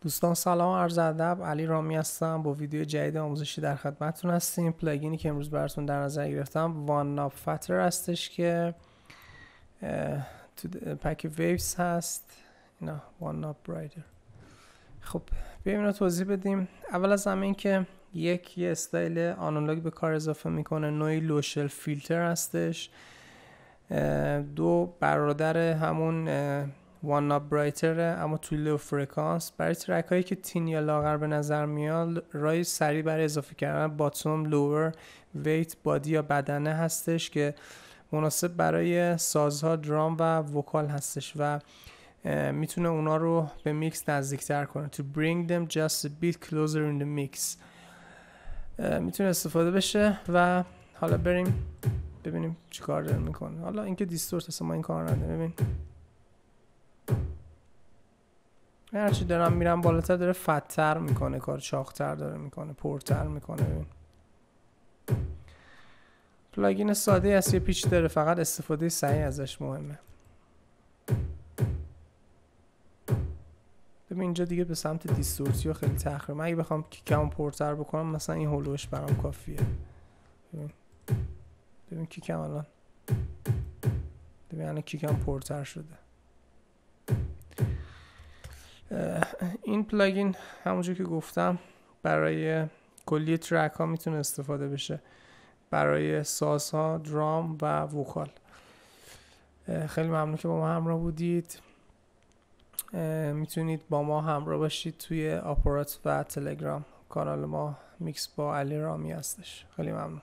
دوستان سلام عرض ادب علی رامی هستم با ویدیو جدید آموزشی در خدمتتون هستیم پلاگینی که امروز براتون در نظر گرفتم وان ناب فتر هستش که تو پک ویوز هست اینا وان ناب برایدر خب بیایم اینو توضیح بدیم اول از همه این که یک یه استایل آنالوگ به کار اضافه میکنه نوعی لوشل فیلتر هستش دو برادر همون وان ناب برایتره اما توی و فرکانس برای ترک هایی که تین یا لاغر به نظر میاد رای سریع برای اضافه کردن باتوم لوور ویت بادی یا بدنه هستش که مناسب برای سازها درام و وکال هستش و میتونه اونا رو به میکس نزدیکتر کنه تو bring them just a closer in میتونه استفاده بشه و حالا بریم ببینیم چی داره میکنه حالا اینکه دیستورت هست ما این کار نداره ببین هرچی دارم میرم بالاتر داره فتر میکنه کار چاختر داره میکنه پرتر میکنه ببین پلاگین ساده است یه پیچ داره فقط استفاده سعی ازش مهمه ببین اینجا دیگه به سمت دیستورسیو خیلی تخریب اگه بخوام کیکم پرتر بکنم مثلا این هلوش برام کافیه ببین ببین کیکم الان ببین الان کیکم پرتر شده این پلاگین همونجور که گفتم برای کلی ترک ها میتونه استفاده بشه برای ساس ها درام و وکال خیلی ممنون که با ما همراه بودید میتونید با ما همراه باشید توی آپارات و تلگرام کانال ما میکس با علی رامی هستش خیلی ممنون